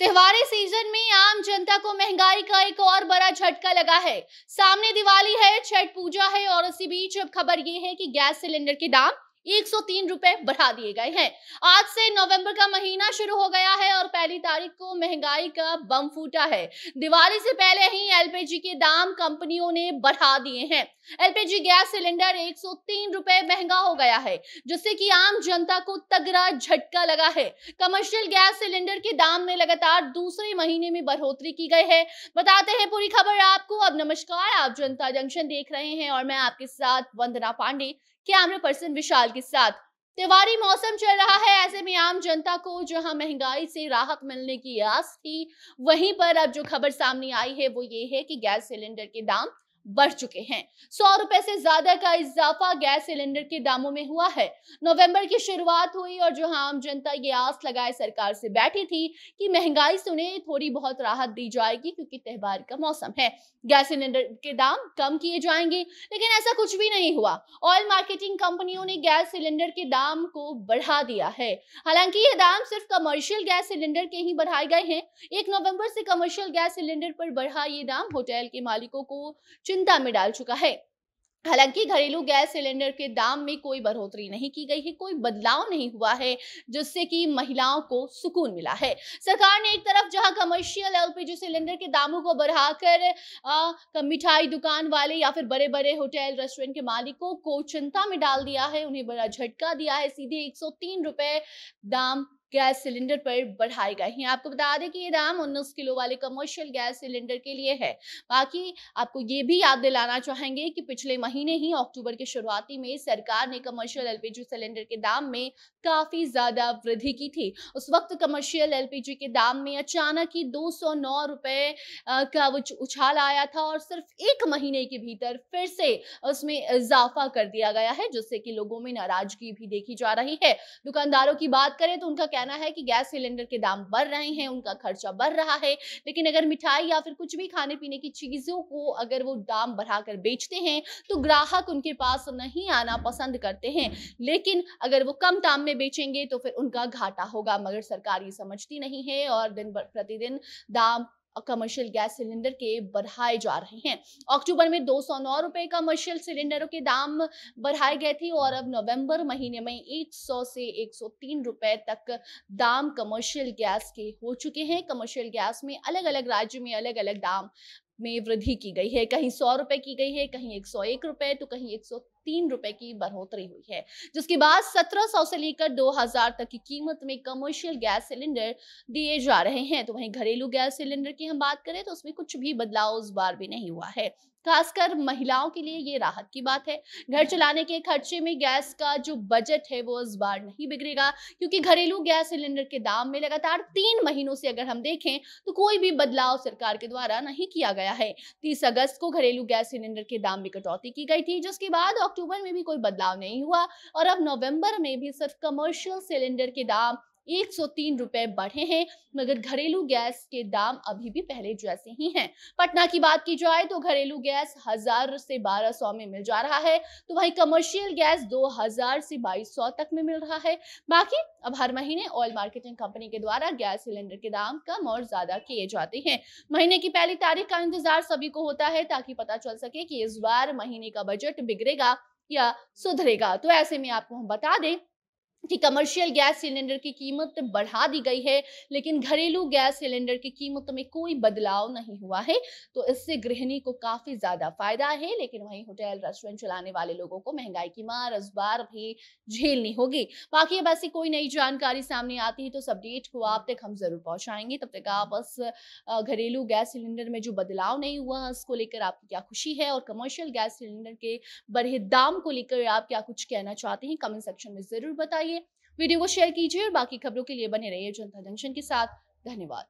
त्योहारी सीजन में आम जनता को महंगाई का एक और बड़ा झटका लगा है सामने दिवाली है छठ पूजा है और इसी बीच अब खबर ये है कि गैस सिलेंडर के दाम एक सौ तीन रुपए बढ़ा दिए गए हैं आज से नवंबर का महीना शुरू हो गया है और पहली तारीख को महंगाई का बम फूटा है दिवाली से पहले ही एलपीजी के दाम कंपनियों ने बढ़ा दिए हैं एलपीजी गैस सिलेंडर एक सौ तीन रुपए महंगा हो गया है जिससे कि आम जनता को तगड़ा झटका लगा है कमर्शियल गैस सिलेंडर के दाम में लगातार दूसरे महीने में बढ़ोतरी की गई है बताते हैं पूरी खबर आपको अब नमस्कार आप जनता जंक्शन देख रहे हैं और मैं आपके साथ वंदना पांडे कैमरा पर्सन विशाल के साथ त्योहारी मौसम चल रहा है ऐसे में आम जनता को जहां महंगाई से राहत मिलने की आस थी वहीं पर अब जो खबर सामने आई है वो ये है कि गैस सिलेंडर के दाम बढ़ चुके हैं सौ रुपए से ज्यादा का इजाफा गैस सिलेंडर के दामों में हुआ है नवंबर की शुरुआत हुई और जो आम जनता ये आस लगाए सरकार से बैठी थी कि महंगाई से उन्हें थोड़ी बहुत राहत दी जाएगी क्योंकि त्यौहार का मौसम है गैस सिलेंडर के दाम कम किए जाएंगे लेकिन ऐसा कुछ भी नहीं हुआ ऑयल मार्केटिंग कंपनियों ने गैस सिलेंडर के दाम को बढ़ा दिया है हालांकि ये दाम सिर्फ कमर्शियल गैस सिलेंडर के ही बढ़ाए गए हैं एक नवंबर से कमर्शियल गैस सिलेंडर पर बढ़ा ये दाम होटल के मालिकों को चिंता में डाल चुका है हालांकि घरेलू गैस सिलेंडर के दाम में कोई बढ़ोतरी नहीं की गई है कोई बदलाव नहीं हुआ है जिससे कि महिलाओं को सुकून मिला है सरकार ने एक तरफ जहां कमर्शियल एलपीजी सिलेंडर के दामों को बढ़ाकर मिठाई दुकान वाले या फिर बड़े बड़े होटल रेस्टोरेंट के मालिकों को चिंता में डाल दिया है उन्हें बड़ा झटका दिया है सीधे एक दाम गैस सिलेंडर पर बढ़ाए गए हैं आपको बता दें कि ये दाम उन्नीस किलो वाले कमर्शियल गैस सिलेंडर के लिए है बाकी आपको ये भी याद दिलाना चाहेंगे कि पिछले महीने ही अक्टूबर के शुरुआती में सरकार ने कमर्शियल एलपीजी सिलेंडर के दाम में काफी ज्यादा वृद्धि की थी उस वक्त कमर्शियल एलपीजी के दाम में अचानक ही दो रुपए का वो उछाल आया था और सिर्फ एक महीने के भीतर फिर से उसमें इजाफा कर दिया गया है जिससे कि लोगों में नाराजगी भी देखी जा रही है दुकानदारों की बात करें तो उनका कहना है कि गैस सिलेंडर के दाम बढ़ रहे हैं उनका खर्चा बढ़ रहा है लेकिन अगर मिठाई या फिर कुछ भी खाने पीने की चीज़ों को अगर वो दाम बढ़ाकर बेचते हैं तो ग्राहक उनके पास नहीं आना पसंद करते हैं लेकिन अगर वो कम दाम में बेचेंगे तो फिर उनका घाटा होगा मगर सरकार ये समझती नहीं है और दिन प्रतिदिन दाम कमर्शियल गैस सिलेंडर के बढ़ाए जा रहे हैं अक्टूबर में दो सौ नौ रुपए कमर्शियल सिलेंडरों के दाम बढ़ाए गए थे और अब नवंबर महीने में 100 से 103 रुपए तक दाम कमर्शियल गैस के हो चुके हैं कमर्शियल गैस में अलग अलग राज्य में अलग अलग दाम में वृद्धि की गई है कहीं सौ रुपए की गई है कहीं एक सौ एक रुपए तो कहीं एक सौ तीन रुपए की बढ़ोतरी हुई है जिसके बाद सत्रह सौ से लेकर दो हजार तक की कीमत में कमर्शियल गैस सिलेंडर दिए जा रहे हैं तो वहीं घरेलू गैस सिलेंडर की हम बात करें तो उसमें कुछ भी बदलाव उस बार भी नहीं हुआ है खासकर महिलाओं के लिए ये राहत की बात है घर चलाने के खर्चे में गैस का जो बजट है वो इस बार नहीं बिगड़ेगा क्योंकि घरेलू गैस सिलेंडर के दाम में लगातार तीन महीनों से अगर हम देखें तो कोई भी बदलाव सरकार के द्वारा नहीं किया गया है तीस अगस्त को घरेलू गैस सिलेंडर के दाम में कटौती की गई थी जिसके बाद अक्टूबर में भी कोई बदलाव नहीं हुआ और अब नवंबर में भी सिर्फ कमर्शियल सिलेंडर के दाम एक सौ तीन रुपए बढ़े हैं मगर घरेलू गैस के दाम अभी भी पहले जैसे ही हैं पटना की बात की जाए तो घरेलू गैस हजार से बारह सौ में मिल जा रहा है तो वही कमर्शियल गैस दो हजार से बाईस सौ तक में मिल रहा है बाकी अब हर महीने ऑयल मार्केटिंग कंपनी के द्वारा गैस सिलेंडर के दाम कम और ज्यादा किए जाते हैं महीने की पहली तारीख का इंतजार सभी को होता है ताकि पता चल सके की इस बार महीने का बजट बिगड़ेगा या सुधरेगा तो ऐसे में आपको हम बता दें कि कमर्शियल गैस सिलेंडर की कीमत बढ़ा दी गई है लेकिन घरेलू गैस सिलेंडर की कीमत में कोई बदलाव नहीं हुआ है तो इससे गृहिणी को काफ़ी ज़्यादा फायदा है लेकिन वहीं होटल रेस्टोरेंट चलाने वाले लोगों को महंगाई की मार इस बार भी झेलनी होगी बाकी अब ऐसी कोई नई जानकारी सामने आती है तो इस अपडेट को आप तक हम ज़रूर पहुँचाएंगे तब तक आप बस घरेलू गैस सिलेंडर में जो बदलाव नहीं हुआ उसको लेकर आपकी क्या खुशी है और कमर्शियल गैस सिलेंडर के बढ़े दाम को लेकर आप क्या कुछ कहना चाहते हैं कमेंट सेक्शन में ज़रूर बताइए बताइए वीडियो को शेयर कीजिए और बाकी खबरों के लिए बने रहिए जनता जंक्शन के साथ धन्यवाद